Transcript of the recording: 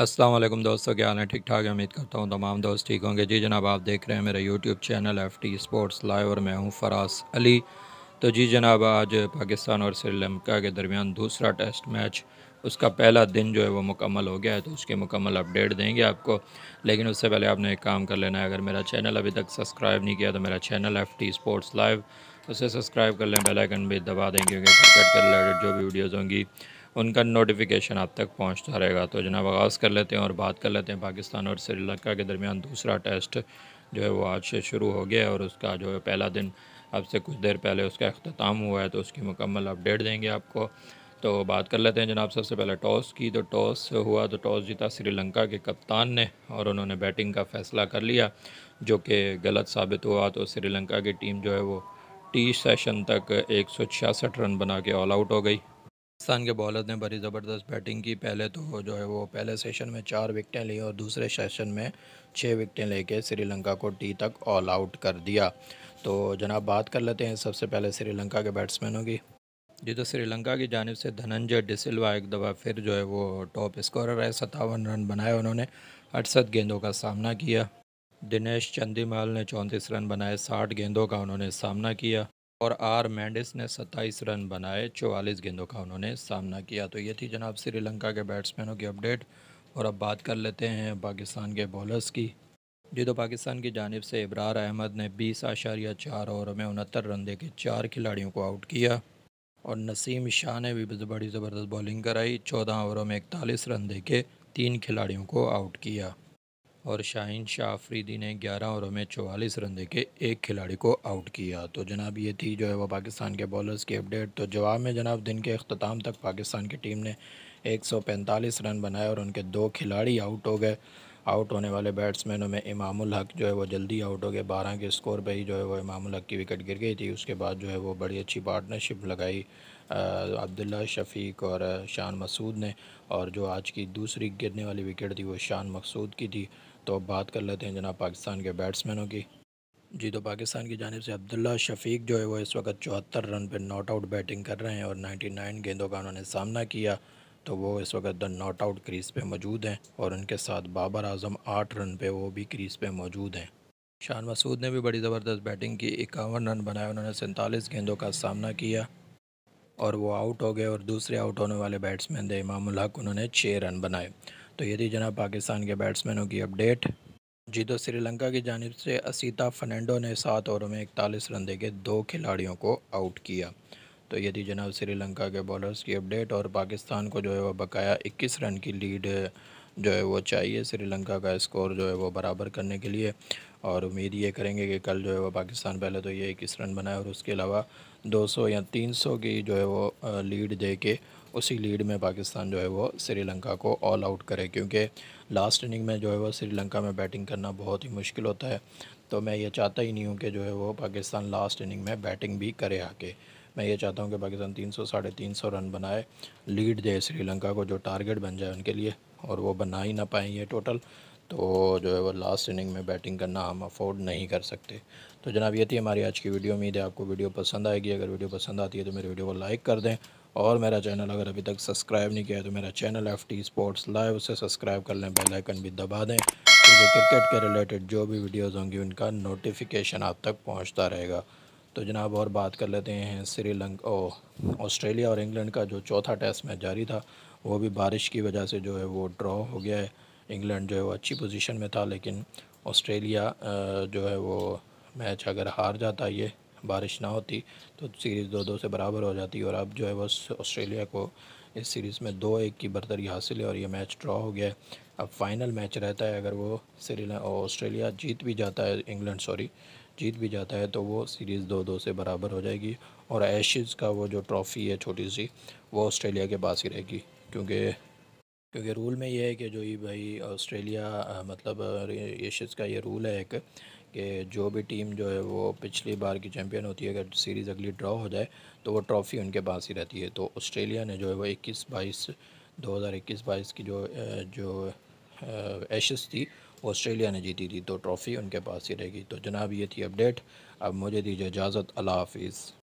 असलम दोस्तों क्या हाल है ठीक ठाक है उम्मीद करता हूँ तमाम दोस्त ठीक होंगे जी जनाब आप देख रहे हैं मेरा YouTube channel F T sports live और मैं हूँ फराज अली तो जी जनाब आज पाकिस्तान और श्रीलंका के दरमियान दूसरा टेस्ट मैच उसका पहला दिन जो है वो मुकम्मल हो गया है तो उसके मुकम्मल अपडेट देंगे आपको लेकिन उससे पहले आपने एक काम कर लेना है अगर मेरा चैनल अभी तक सब्सक्राइब नहीं किया तो मेरा channel F T sports live उसे सब्सक्राइब कर लें बेल आइकन भी दबा दें क्योंकि क्रिकेट के रिलेटेड जो भी वीडियोज़ होंगी उनका नोटिफिकेशन आप तक पहुंचता रहेगा तो जनाब आगाज़ कर लेते हैं और बात कर लेते हैं पाकिस्तान और श्रीलंका के दरमियान दूसरा टेस्ट जो है वो आज से शुरू हो गया और उसका जो है पहला दिन अब से कुछ देर पहले उसका अख्ताम हुआ है तो उसकी मुकम्मल अपडेट देंगे आपको तो बात कर लेते हैं जनाब सबसे पहले टॉस की तो टॉस हुआ तो टॉस जीता श्रीलंका के कप्तान ने और उन्होंने बैटिंग का फ़ैसला कर लिया जो कि गलत साबित हुआ तो श्रीलंका की टीम जो है वो तीस सेशन तक एक सौ छियासठ रन बना के ऑल आउट हो गई पाकिस्तान के बॉलर ने बड़ी ज़बरदस्त बैटिंग की पहले तो जो है वो पहले सेशन में चार विकटें ली और दूसरे सेशन में छः विकटें लेके श्रीलंका को टी तक ऑल आउट कर दिया तो जनाब बात कर लेते हैं सबसे पहले श्रीलंका के बैट्समैनों की जी तो श्रीलंका की जानब से धनंजय डिसिल्वा एक दफ़ा फिर जो है वो टॉप स्कोरर है सतावन रन बनाए उन्होंने अड़सठ गेंदों का सामना किया दिनेश चंदीमाल ने चौंतीस रन बनाए साठ गेंदों का उन्होंने सामना किया और आर मैंडिस ने सत्ताईस रन बनाए चौवालीस गेंदों का उन्होंने सामना किया तो ये थी जनाब श्रीलंका के बैट्समैनों की अपडेट और अब बात कर लेते हैं पाकिस्तान के बॉलर्स की जी तो पाकिस्तान की जानब से इब्रार अहमद ने बीस आशारिया चार ओवर में उनहत्तर रन दे के चार खिलाड़ियों को आउट किया और नसीम शाह ने भी बड़ी ज़बरदस्त बॉलिंग कराई चौदह ओवरों में इकतालीस रन दे के तीन खिलाड़ियों को आउट किया और शाहीन शाह आफरीदी ने 11 ओवरों में 44 रन देके एक खिलाड़ी को आउट किया तो जनाब ये थी जो है वो पाकिस्तान के बॉलर्स की अपडेट तो जवाब में जनाब दिन के अख्ताम तक पाकिस्तान की टीम ने 145 रन बनाए और उनके दो खिलाड़ी आउट हो गए आउट होने वाले बैट्समैनों में इमामुल हक जो है वो जल्दी आउट हो गए बारह के स्कोर पर ही जो है वो इमामुल हक की विकेट गिर गई थी उसके बाद जो है वो बड़ी अच्छी पार्टनरशिप लगाई अब्दुल्ला शफीक और शान मसूद ने और जो आज की दूसरी गिरने वाली विकेट थी वो शान मकसूद की थी तो अब बात कर लेते हैं जनाब पाकिस्तान के बैट्समैनों की जी तो पाकिस्तान की जानब से अब्दुल्ला शफीक जो है वो इस वक्त चौहत्तर रन पर नॉट आउट बैटिंग कर रहे हैं और नाइन गेंदों का उन्होंने सामना किया तो वो इस वक्त द नॉट आउट क्रीज पे मौजूद हैं और उनके साथ बाबर आजम आठ रन पे वो भी क्रीज पे मौजूद हैं शान मसूद ने भी बड़ी ज़बरदस्त बैटिंग की इक्यावन रन बनाए उन्होंने सैंतालीस गेंदों का सामना किया और वो आउट हो गए और दूसरे आउट होने वाले बैट्समैन थे इमाम उन्होंने छः रन बनाए तो ये थी जनाब पाकिस्तान के बैट्समैनों की अपडेट जी तो श्रीलंका की जानब से असीता फर्नैंडो ने सात ओवरों में इकतालीस रन के दो खिलाड़ियों को आउट किया तो ये थी जनाब श्रीलंका के बॉलर्स की अपडेट और पाकिस्तान को जो है वह बकाया 21 रन की लीड जो है वो चाहिए श्रीलंका का स्कोर जो है वो बराबर करने के लिए और उम्मीद ये करेंगे कि कल जो है वो पाकिस्तान पहले तो ये इक्कीस रन बनाए और उसके अलावा 200 या 300 की जो है वो लीड दे के उसी लीड में पाकिस्तान जो है वो श्रीलंका को ऑल आउट करे क्योंकि लास्ट इनिंग में जो है वो श्रीलंका में बैटिंग करना बहुत ही मुश्किल होता है तो मैं ये चाहता ही नहीं हूँ कि जो है वो पाकिस्तान लास्ट इनिंग में बैटिंग भी करे आके मैं ये चाहता हूँ कि पाकिस्तान तीन सौ साढ़े तीन सौ रन बनाए लीड दे श्रीलंका को जो टारगेट बन जाए उनके लिए और वो बना ही ना पाए ये टोटल तो जो है वो लास्ट इनिंग में बैटिंग करना हम अफोर्ड नहीं कर सकते तो जनाब ये थी हमारी आज की वीडियो उम्मीद है आपको वीडियो पसंद आएगी अगर वीडियो पसंद आती है तो मेरे वीडियो को लाइक कर दें और मेरा चैनल अगर अभी तक सब्सक्राइब नहीं किया है तो मेरा channel F T sports live उसे सब्सक्राइब कर लें बेल आइकन भी दबा दें क्योंकि क्रिकेट के रिलेटेड जो भी वीडियोज़ होंगी उनका नोटिफिकेशन आप तक पहुँचता रहेगा तो जनाब और बात कर लेते हैं श्रीलंका ऑस्ट्रेलिया और इंग्लैंड का जो चौथा टेस्ट मैच जारी था वो भी बारिश की वजह से जो है वो ड्रॉ हो गया है इंग्लैंड जो है वो अच्छी पोजीशन में था लेकिन ऑस्ट्रेलिया जो है वो मैच अगर हार जाता ये बारिश ना होती तो सीरीज़ दो दो से बराबर हो जाती और अब जो है बस ऑस्ट्रेलिया को इस सीरीज़ में दो एक की बरतरी हासिल है और ये मैच ड्रॉ हो गया अब फाइनल मैच रहता है अगर वो श्रीलंका ऑस्ट्रेलिया जीत भी जाता है इंग्लैंड सॉरी जीत भी जाता है तो वो सीरीज़ दो दो से बराबर हो जाएगी और एशिज़ का वो जो ट्रॉफ़ी है छोटी सी वो ऑस्ट्रेलिया के पास ही रहेगी क्योंकि क्योंकि रूल में ये है कि जो ये भाई ऑस्ट्रेलिया मतलब एशिज़ का ये रूल है एक कि जो भी टीम जो है वो पिछली बार की चैंपियन होती है अगर सीरीज़ अगली ड्रॉ हो जाए तो वो ट्रॉफ़ी उनके पास ही रहती है तो ऑस्ट्रेलिया ने जो है वो इक्कीस बाईस दो हज़ार इक्कीस बाईस की जो जो एशस थी ऑस्ट्रेलिया ने जीती थी तो ट्रॉफ़ी उनके पास ही रहेगी तो जनाब ये थी अपडेट अब मुझे दीजिए इजाज़त अल्लाह हाफिज़